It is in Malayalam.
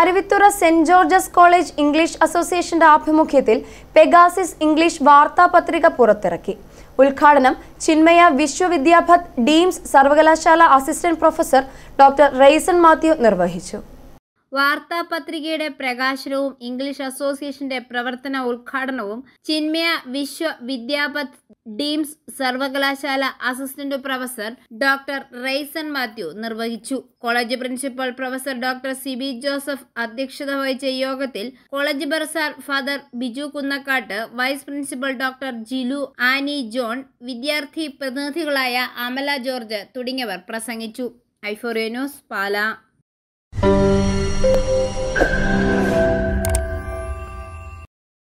Aruvithura Saint George's college English അസോസിയേഷന്റെ ആഭിമുഖ്യത്തിൽ പെഗാസിസ് ഇംഗ്ലീഷ് വാർത്താപത്രിക പുറത്തിറക്കി ഉദ്ഘാടനം ചിന്മയ വിശ്വവിദ്യാഭത് ഡീംസ് സർവകലാശാല assistant professor doctor Raison Mathew നിർവഹിച്ചു വാർത്താപത്രികയുടെ പ്രകാശനവും ഇംഗ്ലീഷ് അസോസിയേഷന്റെ പ്രവർത്തന ഉദ്ഘാടനവും ചിന്മയ വിശ്വവിദ്യാപത് ഡീംസ് സർവകലാശാല assistant professor doctor Raison Mathew നിർവഹിച്ചു college principal professor doctor Sibi Joseph അധ്യക്ഷത വഹിച്ച യോഗത്തിൽ college bursar father Biju Kunnakkattu vice principal doctor Jilu Annie John വിദ്യാർത്ഥി പ്രതിനിധികളായ അമല ജോർജ് തുടങ്ങിയവർ പ്രസംഗിച്ചു ഐഫോറിയ ന്യൂസ് പാലാ